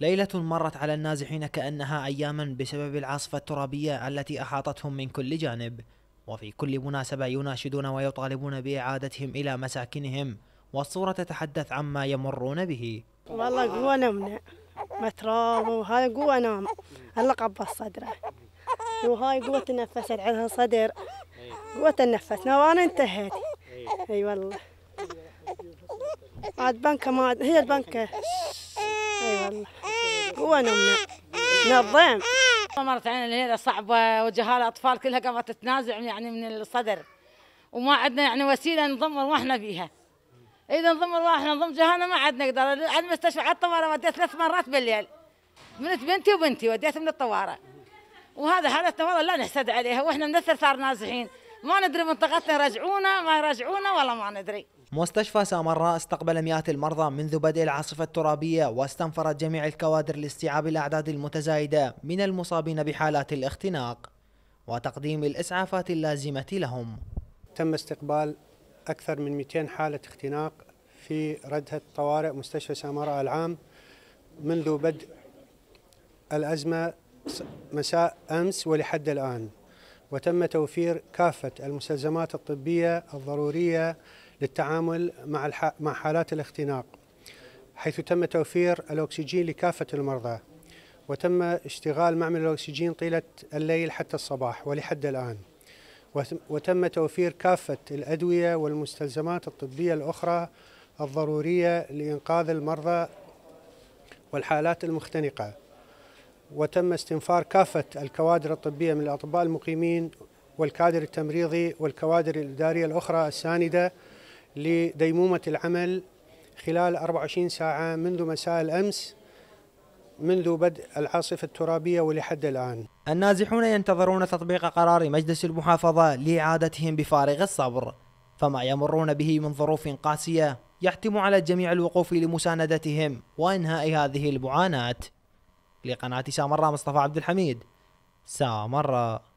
ليلة مرت على النازحين كأنها أياما بسبب العاصفة الترابية التي أحاطتهم من كل جانب وفي كل مناسبة يناشدون ويطالبون بإعادتهم إلى مساكنهم والصورة تتحدث عما يمرون به والله قوة نمنا متراب وهاي قوة نام هلا قبض صدره وهاي قوة تنفست عنها صدر قوة تنفسنا وأنا انتهيت إيه. اي والله عاد بنكة ما هي البنكة اي والله هو نمنا نظام مرت علينا الليله صعبه وجهال الاطفال كلها قامت تتنازع يعني من الصدر وما عندنا يعني وسيله نضم ارواحنا فيها اذا نضم ارواحنا نضم جهانا ما عاد نقدر على المستشفى على الطوارئ وديت ثلاث مرات بالليل بنت بنتي وبنتي وديت من الطوارئ وهذا حالتنا والله لا نحسد عليها واحنا من الثلاث نازحين ما ندري منطقتنا يرجعونا ما يرجعونا ولا ما ندري مستشفى سامراء استقبل مئات المرضى منذ بدء العاصفة الترابية واستنفرت جميع الكوادر لاستيعاب الأعداد المتزايدة من المصابين بحالات الاختناق وتقديم الإسعافات اللازمة لهم تم استقبال أكثر من 200 حالة اختناق في ردهة طوارئ مستشفى سامراء العام منذ بدء الأزمة مساء أمس ولحد الآن وتم توفير كافة المستلزمات الطبية الضرورية للتعامل مع مع حالات الاختناق حيث تم توفير الأكسجين لكافة المرضى وتم اشتغال معمل الأكسجين طيلة الليل حتى الصباح ولحد الآن وتم توفير كافة الأدوية والمستلزمات الطبية الأخرى الضرورية لإنقاذ المرضى والحالات المختنقة وتم استنفار كافة الكوادر الطبية من الأطباء المقيمين والكادر التمريضي والكوادر الإدارية الأخرى الساندة لديمومة العمل خلال 24 ساعة منذ مساء الأمس منذ بدء العاصفة الترابية ولحد الآن النازحون ينتظرون تطبيق قرار مجلس المحافظة لإعادتهم بفارغ الصبر فما يمرون به من ظروف قاسية يحتم على جميع الوقوف لمساندتهم وإنهاء هذه المعاناة لقناة سامراء مصطفى عبد الحميد سامراء